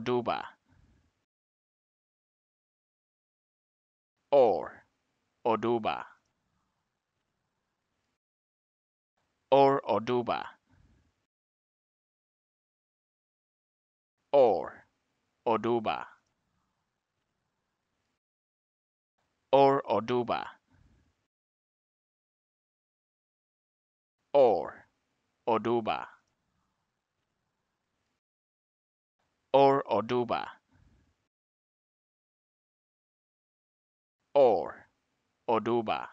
Cordoba or Oduba or Oduba or Oduba or Oduba or Oduba or Oduba. Or Oduba.